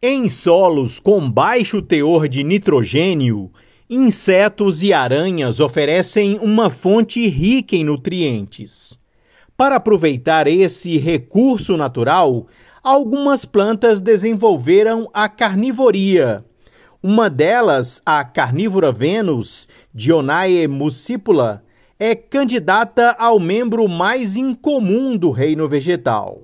Em solos com baixo teor de nitrogênio, insetos e aranhas oferecem uma fonte rica em nutrientes. Para aproveitar esse recurso natural, algumas plantas desenvolveram a carnivoria. Uma delas, a carnívora Vênus, Dionae muscipula, é candidata ao membro mais incomum do reino vegetal.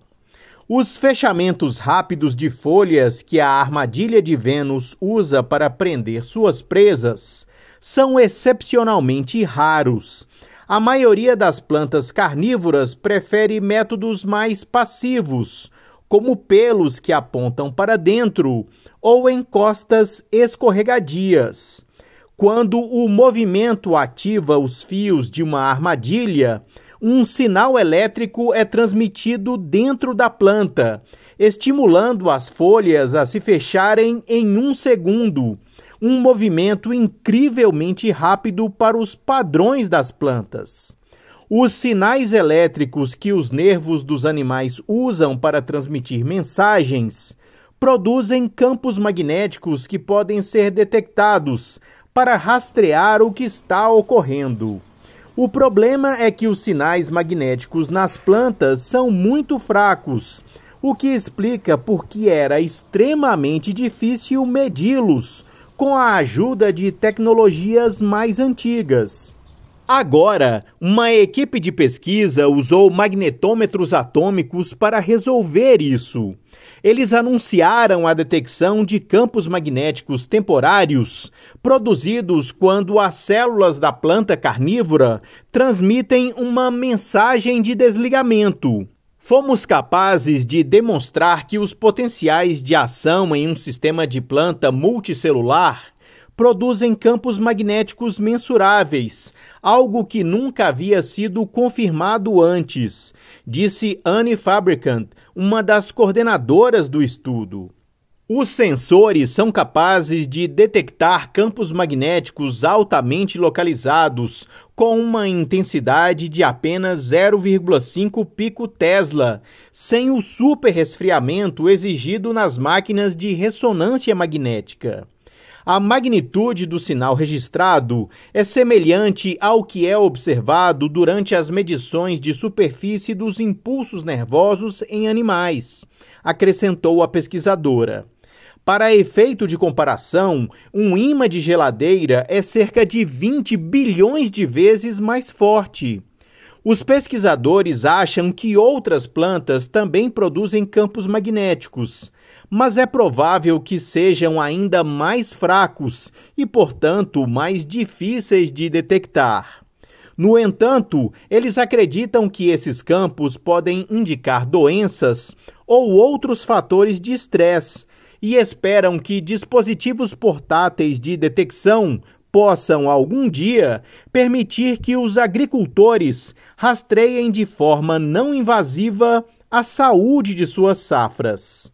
Os fechamentos rápidos de folhas que a armadilha de Vênus usa para prender suas presas são excepcionalmente raros. A maioria das plantas carnívoras prefere métodos mais passivos, como pelos que apontam para dentro ou encostas escorregadias. Quando o movimento ativa os fios de uma armadilha, um sinal elétrico é transmitido dentro da planta, estimulando as folhas a se fecharem em um segundo. Um movimento incrivelmente rápido para os padrões das plantas. Os sinais elétricos que os nervos dos animais usam para transmitir mensagens produzem campos magnéticos que podem ser detectados para rastrear o que está ocorrendo. O problema é que os sinais magnéticos nas plantas são muito fracos, o que explica porque era extremamente difícil medi-los com a ajuda de tecnologias mais antigas. Agora, uma equipe de pesquisa usou magnetômetros atômicos para resolver isso. Eles anunciaram a detecção de campos magnéticos temporários produzidos quando as células da planta carnívora transmitem uma mensagem de desligamento. Fomos capazes de demonstrar que os potenciais de ação em um sistema de planta multicelular produzem campos magnéticos mensuráveis, algo que nunca havia sido confirmado antes, disse Anne Fabricant, uma das coordenadoras do estudo. Os sensores são capazes de detectar campos magnéticos altamente localizados com uma intensidade de apenas 0,5 pico Tesla, sem o super resfriamento exigido nas máquinas de ressonância magnética. A magnitude do sinal registrado é semelhante ao que é observado durante as medições de superfície dos impulsos nervosos em animais, acrescentou a pesquisadora. Para efeito de comparação, um ímã de geladeira é cerca de 20 bilhões de vezes mais forte. Os pesquisadores acham que outras plantas também produzem campos magnéticos, mas é provável que sejam ainda mais fracos e, portanto, mais difíceis de detectar. No entanto, eles acreditam que esses campos podem indicar doenças ou outros fatores de estresse e esperam que dispositivos portáteis de detecção possam algum dia permitir que os agricultores rastreiem de forma não invasiva a saúde de suas safras.